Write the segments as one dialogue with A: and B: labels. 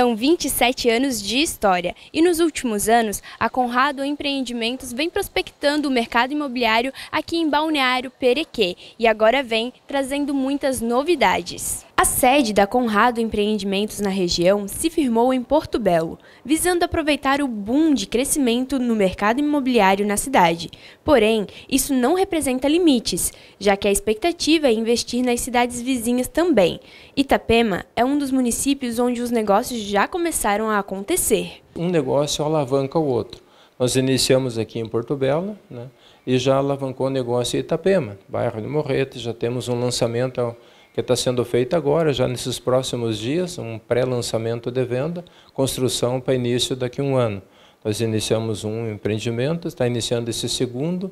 A: São 27 anos de história e nos últimos anos, a Conrado Empreendimentos vem prospectando o mercado imobiliário aqui em Balneário Perequê e agora vem trazendo muitas novidades. A sede da Conrado Empreendimentos na região se firmou em Porto Belo, visando aproveitar o boom de crescimento no mercado imobiliário na cidade. Porém, isso não representa limites, já que a expectativa é investir nas cidades vizinhas também. Itapema é um dos municípios onde os negócios já começaram a acontecer.
B: Um negócio alavanca o outro. Nós iniciamos aqui em Porto Belo né, e já alavancou o negócio em Itapema, bairro de Morrete, já temos um lançamento. Ao que está sendo feita agora, já nesses próximos dias, um pré-lançamento de venda, construção para início daqui a um ano. Nós iniciamos um empreendimento, está iniciando esse segundo,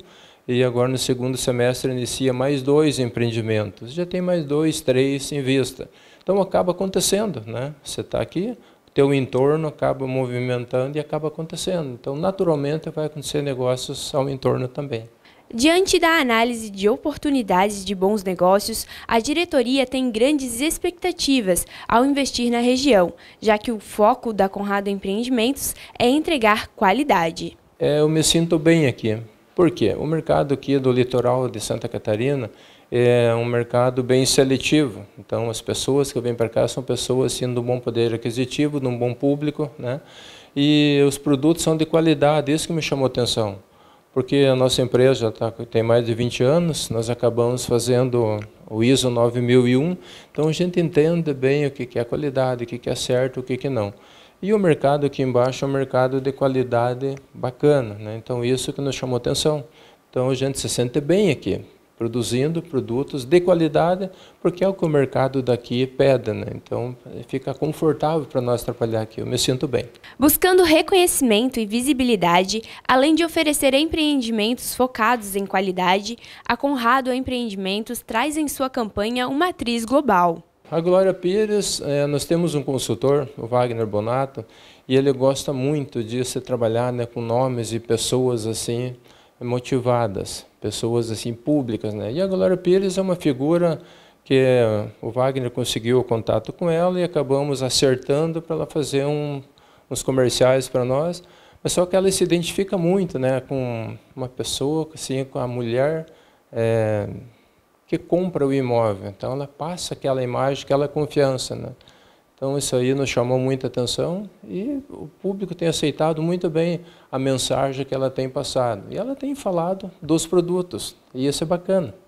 B: e agora no segundo semestre inicia mais dois empreendimentos. Já tem mais dois, três em vista. Então acaba acontecendo, né? Você está aqui, teu entorno acaba movimentando e acaba acontecendo. Então, naturalmente, vai acontecer negócios ao entorno também.
A: Diante da análise de oportunidades de bons negócios, a diretoria tem grandes expectativas ao investir na região, já que o foco da Conrado Empreendimentos é entregar qualidade.
B: É, eu me sinto bem aqui. Por quê? O mercado aqui do litoral de Santa Catarina é um mercado bem seletivo. Então, as pessoas que vêm para cá são pessoas assim, de um bom poder aquisitivo, de um bom público, né? e os produtos são de qualidade, isso que me chamou a atenção porque a nossa empresa tá, tem mais de 20 anos, nós acabamos fazendo o ISO 9001, então a gente entende bem o que é qualidade, o que é certo, o que não. E o mercado aqui embaixo é um mercado de qualidade bacana, né? então isso que nos chamou atenção. Então a gente se sente bem aqui, produzindo produtos de qualidade, porque é o que o mercado daqui pede, né? Então fica confortável para nós trabalhar aqui, eu me sinto bem.
A: Buscando reconhecimento e visibilidade, além de oferecer empreendimentos focados em qualidade, a Conrado Empreendimentos traz em sua campanha uma atriz global.
B: A Glória Pires, é, nós temos um consultor, o Wagner Bonato, e ele gosta muito de se trabalhar né, com nomes e pessoas assim, motivadas, pessoas assim públicas, né? E a Glória Pires é uma figura que o Wagner conseguiu o contato com ela e acabamos acertando para ela fazer um, uns comerciais para nós. Mas só que ela se identifica muito, né, com uma pessoa, assim, com a mulher é, que compra o imóvel. Então ela passa aquela imagem, aquela é confiança, né? Então isso aí nos chamou muita atenção e o público tem aceitado muito bem a mensagem que ela tem passado. E ela tem falado dos produtos, e isso é bacana.